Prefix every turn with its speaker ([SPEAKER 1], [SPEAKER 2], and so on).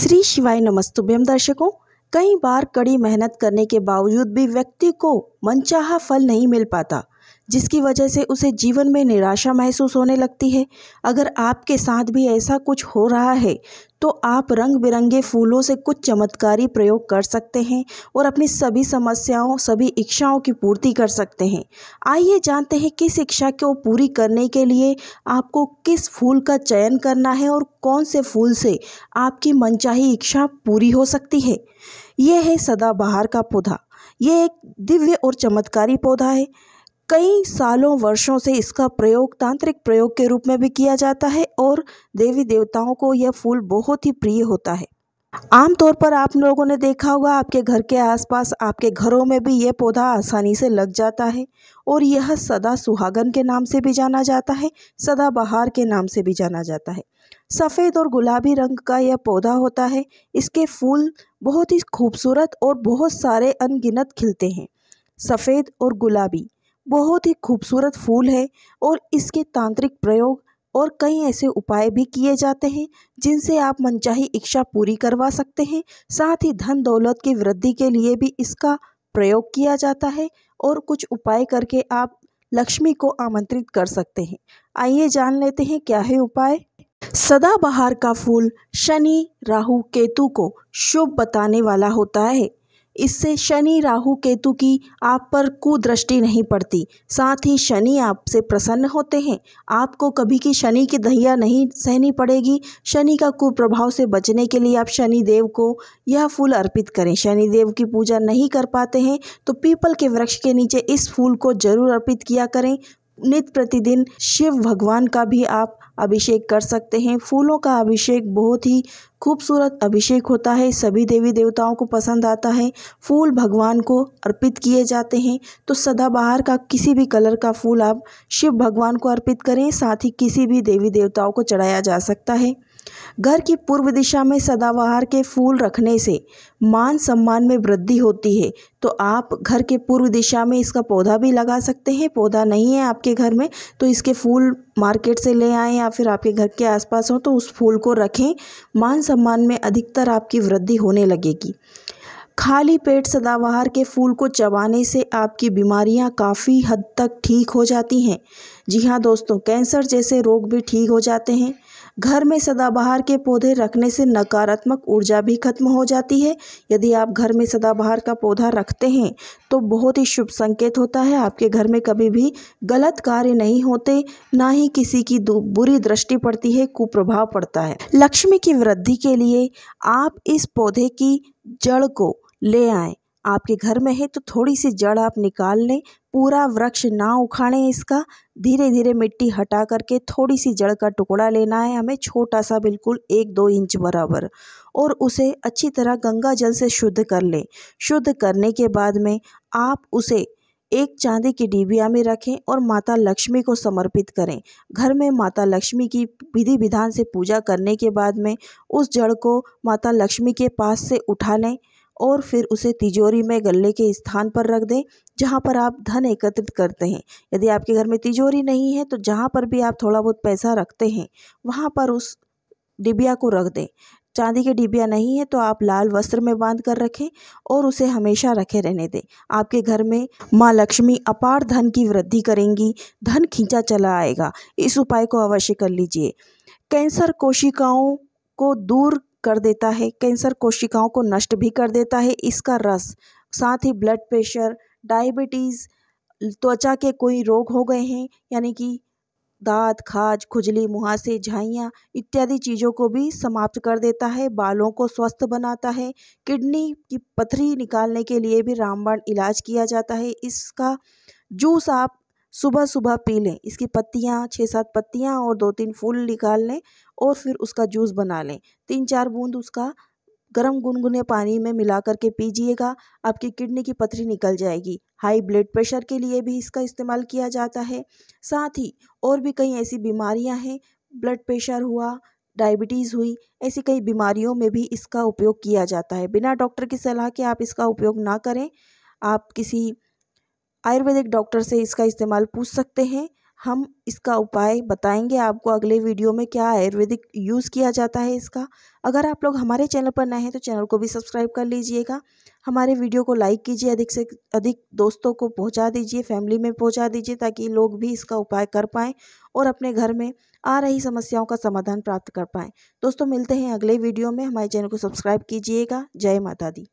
[SPEAKER 1] श्री शिवाय नमस्तुभ्यम दर्शकों कई बार कड़ी मेहनत करने के बावजूद भी व्यक्ति को मनचाहा फल नहीं मिल पाता जिसकी वजह से उसे जीवन में निराशा महसूस होने लगती है अगर आपके साथ भी ऐसा कुछ हो रहा है तो आप रंग बिरंगे फूलों से कुछ चमत्कारी प्रयोग कर सकते हैं और अपनी सभी समस्याओं सभी इच्छाओं की पूर्ति कर सकते हैं आइए जानते हैं किस इच्छा को पूरी करने के लिए आपको किस फूल का चयन करना है और कौन से फूल से आपकी मनचाही इच्छा पूरी हो सकती है यह है सदाबहार का पौधा ये एक दिव्य और चमत्कारी पौधा है कई सालों वर्षों से इसका प्रयोग तांत्रिक प्रयोग के रूप में भी किया जाता है और देवी देवताओं को यह फूल बहुत ही प्रिय होता है आमतौर पर आप लोगों ने देखा होगा आपके घर के आसपास आपके घरों में भी यह पौधा आसानी से लग जाता है और यह सदा सुहागन के नाम से भी जाना जाता है सदा बहार के नाम से भी जाना जाता है सफ़ेद और गुलाबी रंग का यह पौधा होता है इसके फूल बहुत ही खूबसूरत और बहुत सारे अनगिनत खिलते हैं सफ़ेद और गुलाबी बहुत ही खूबसूरत फूल है और इसके तांत्रिक प्रयोग और कई ऐसे उपाय भी किए जाते हैं जिनसे आप मनचाही इच्छा पूरी करवा सकते हैं साथ ही धन दौलत की वृद्धि के लिए भी इसका प्रयोग किया जाता है और कुछ उपाय करके आप लक्ष्मी को आमंत्रित कर सकते हैं आइए जान लेते हैं क्या है उपाय सदाबहार का फूल शनि राहु केतु को शुभ बताने वाला होता है इससे शनि राहु केतु की आप पर कुदृष्टि नहीं पड़ती साथ ही शनि आपसे प्रसन्न होते हैं आपको कभी की शनि की दहिया नहीं सहनी पड़ेगी शनि का कुप्रभाव से बचने के लिए आप शनि देव को यह फूल अर्पित करें शनि देव की पूजा नहीं कर पाते हैं तो पीपल के वृक्ष के नीचे इस फूल को जरूर अर्पित किया करें नित प्रतिदिन शिव भगवान का भी आप अभिषेक कर सकते हैं फूलों का अभिषेक बहुत ही खूबसूरत अभिषेक होता है सभी देवी देवताओं को पसंद आता है फूल भगवान को अर्पित किए जाते हैं तो सदाबहार का किसी भी कलर का फूल आप शिव भगवान को अर्पित करें साथ ही किसी भी देवी देवताओं को चढ़ाया जा सकता है घर की पूर्व दिशा में सदाबहार के फूल रखने से मान सम्मान में वृद्धि होती है तो आप घर के पूर्व दिशा में इसका पौधा भी लगा सकते हैं पौधा नहीं है आपके घर में तो इसके फूल मार्केट से ले आएँ या फिर आपके घर के आसपास हो तो उस फूल को रखें मान सम्मान में अधिकतर आपकी वृद्धि होने लगेगी खाली पेट सदाबहार के फूल को चबाने से आपकी बीमारियां काफ़ी हद तक ठीक हो जाती हैं जी हाँ दोस्तों कैंसर जैसे रोग भी ठीक हो जाते हैं घर में सदाबहार के पौधे रखने से नकारात्मक ऊर्जा भी खत्म हो जाती है यदि आप घर में सदाबहार का पौधा रखते हैं तो बहुत ही शुभ संकेत होता है आपके घर में कभी भी गलत कार्य नहीं होते ना ही किसी की बुरी दृष्टि पड़ती है कुप्रभाव पड़ता है लक्ष्मी की वृद्धि के लिए आप इस पौधे की जड़ को ले आए आपके घर में है तो थोड़ी सी जड़ आप निकाल लें पूरा वृक्ष ना उखाड़ें इसका धीरे धीरे मिट्टी हटा करके थोड़ी सी जड़ का टुकड़ा लेना है हमें छोटा सा बिल्कुल एक दो इंच बराबर और उसे अच्छी तरह गंगा जल से शुद्ध कर लें शुद्ध करने के बाद में आप उसे एक चांदी की डिबिया में रखें और माता लक्ष्मी को समर्पित करें घर में माता लक्ष्मी की विधि विधान से पूजा करने के बाद में उस जड़ को माता लक्ष्मी के पास से उठा लें और फिर उसे तिजोरी में गले के स्थान पर रख दें जहाँ पर आप धन एकत्रित करते हैं यदि आपके घर में तिजोरी नहीं है तो जहाँ पर भी आप थोड़ा बहुत पैसा रखते हैं वहाँ पर उस डिबिया को रख दें चांदी के डिबिया नहीं है तो आप लाल वस्त्र में बांध कर रखें और उसे हमेशा रखे रहने दें आपके घर में माँ लक्ष्मी अपार धन की वृद्धि करेंगी धन खींचा चला आएगा इस उपाय को अवश्य कर लीजिए कैंसर कोशिकाओं को दूर कर देता है कैंसर कोशिकाओं को नष्ट भी कर देता है इसका रस साथ ही ब्लड प्रेशर डायबिटीज़ त्वचा के कोई रोग हो गए हैं यानी कि दांत खाज खुजली मुहासे झाइयाँ इत्यादि चीज़ों को भी समाप्त कर देता है बालों को स्वस्थ बनाता है किडनी की पथरी निकालने के लिए भी रामबाण इलाज किया जाता है इसका जूस आप सुबह सुबह पी लें इसकी पत्तियाँ छः सात पत्तियाँ और दो तीन फूल निकाल लें और फिर उसका जूस बना लें तीन चार बूंद उसका गर्म गुनगुने पानी में मिला करके पीजिएगा आपकी किडनी की पथरी निकल जाएगी हाई ब्लड प्रेशर के लिए भी इसका इस्तेमाल किया जाता है साथ ही और भी कई ऐसी बीमारियां हैं ब्लड प्रेशर हुआ डायबिटीज़ हुई ऐसी कई बीमारियों में भी इसका उपयोग किया जाता है बिना डॉक्टर की सलाह के आप इसका उपयोग ना करें आप किसी आयुर्वेदिक डॉक्टर से इसका इस्तेमाल पूछ सकते हैं हम इसका उपाय बताएंगे आपको अगले वीडियो में क्या आयुर्वेदिक यूज़ किया जाता है इसका अगर आप लोग हमारे चैनल पर नए हैं तो चैनल को भी सब्सक्राइब कर लीजिएगा हमारे वीडियो को लाइक कीजिए अधिक से अधिक दोस्तों को पहुंचा दीजिए फैमिली में पहुंचा दीजिए ताकि लोग भी इसका उपाय कर पाएँ और अपने घर में आ रही समस्याओं का समाधान प्राप्त कर पाएँ दोस्तों मिलते हैं अगले वीडियो में हमारे चैनल को सब्सक्राइब कीजिएगा जय माता दी